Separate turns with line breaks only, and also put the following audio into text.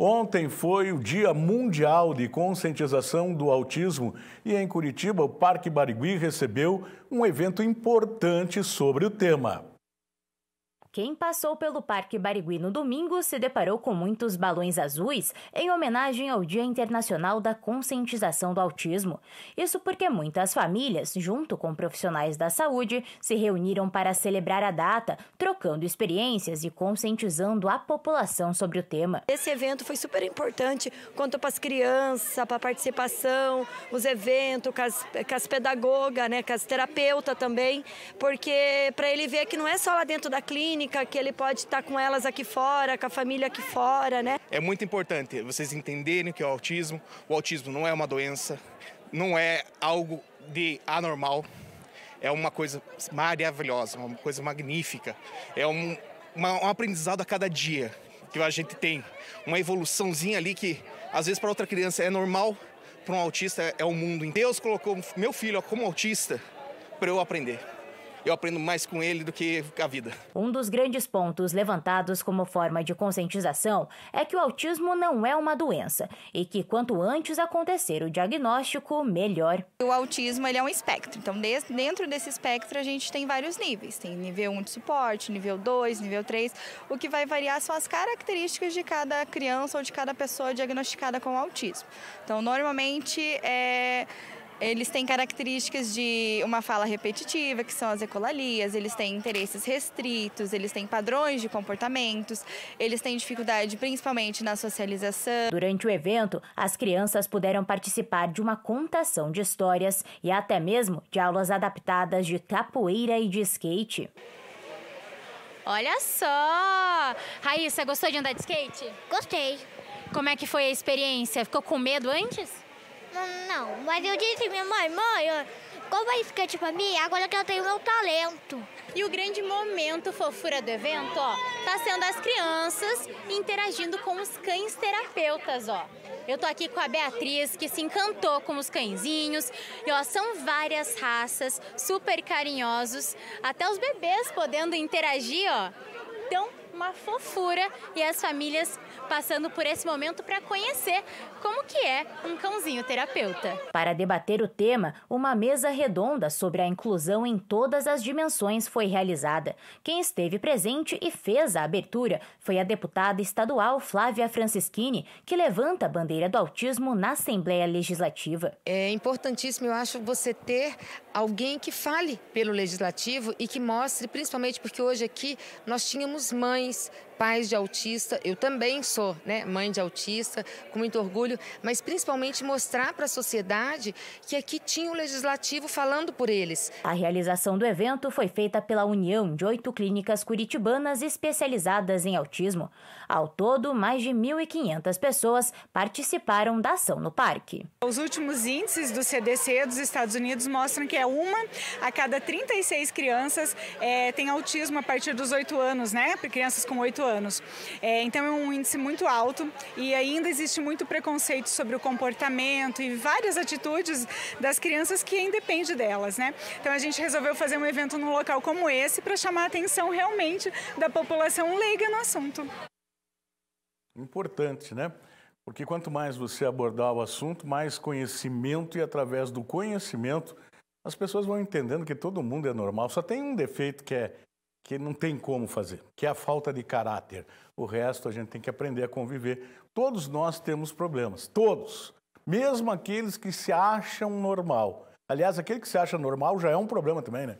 Ontem foi o Dia Mundial de Conscientização do Autismo e em Curitiba o Parque Barigui recebeu um evento importante sobre o tema.
Quem passou pelo Parque Barigui no domingo se deparou com muitos balões azuis em homenagem ao Dia Internacional da Conscientização do Autismo. Isso porque muitas famílias, junto com profissionais da saúde, se reuniram para celebrar a data, trocando experiências e conscientizando a população sobre o tema.
Esse evento foi super importante quanto para as crianças, para a participação, os eventos, com as, com as pedagogas, né, com as terapeutas também, porque para ele ver que não é só lá dentro da clínica, clínica, que ele pode estar com elas aqui fora, com a família aqui fora, né? É muito importante vocês entenderem o que é o autismo. O autismo não é uma doença, não é algo de anormal. É uma coisa maravilhosa, uma coisa magnífica. É um, uma, um aprendizado a cada dia que a gente tem. Uma evoluçãozinha ali que, às vezes, para outra criança é normal, para um autista é, é o um mundo. Deus colocou meu filho como autista para eu aprender eu aprendo mais com ele do que com a vida.
Um dos grandes pontos levantados como forma de conscientização é que o autismo não é uma doença e que quanto antes acontecer o diagnóstico, melhor. O autismo ele é um espectro, então dentro desse espectro a gente tem vários níveis. Tem nível 1 de suporte, nível 2, nível 3. O que vai variar são as características de cada criança ou de cada pessoa diagnosticada com autismo. Então, normalmente é eles têm características de uma fala repetitiva, que são as ecolalias, eles têm interesses restritos, eles têm padrões de comportamentos, eles têm dificuldade principalmente na socialização. Durante o evento, as crianças puderam participar de uma contação de histórias e até mesmo de aulas adaptadas de capoeira e de skate. Olha só! Raíssa, gostou de andar de skate? Gostei. Como é que foi a experiência? Ficou com medo antes? Não, mas eu disse minha mãe, mãe, como é tipo a mim, agora que eu tenho meu talento. E o grande momento fofura do evento, ó, tá sendo as crianças interagindo com os cães terapeutas, ó. Eu tô aqui com a Beatriz, que se encantou com os cãezinhos. E ó, são várias raças, super carinhosos, até os bebês podendo interagir, ó. Então, uma fofura e as famílias passando por esse momento para conhecer como que é um cãozinho terapeuta. Para debater o tema, uma mesa redonda sobre a inclusão em todas as dimensões foi realizada. Quem esteve presente e fez a abertura foi a deputada estadual Flávia Francischini, que levanta a bandeira do autismo na Assembleia Legislativa. É importantíssimo, eu acho, você ter alguém que fale pelo legislativo e que mostre, principalmente porque hoje aqui nós tínhamos mães pais de autista, eu também sou né, mãe de autista, com muito orgulho, mas principalmente mostrar para a sociedade que aqui tinha o um legislativo falando por eles. A realização do evento foi feita pela união de oito clínicas curitibanas especializadas em autismo. Ao todo, mais de 1.500 pessoas participaram da ação no parque. Os últimos índices do CDC dos Estados Unidos mostram que é uma a cada 36 crianças é, tem autismo a partir dos oito anos, né? Crianças crianças com 8 anos. É, então é um índice muito alto e ainda existe muito preconceito sobre o comportamento e várias atitudes das crianças que independe delas, né? Então a gente resolveu fazer um evento num local como esse para chamar a atenção realmente da população leiga no assunto.
Importante, né? Porque quanto mais você abordar o assunto, mais conhecimento e através do conhecimento as pessoas vão entendendo que todo mundo é normal. Só tem um defeito que é que não tem como fazer, que é a falta de caráter. O resto a gente tem que aprender a conviver. Todos nós temos problemas, todos, mesmo aqueles que se acham normal. Aliás, aquele que se acha normal já é um problema também, né?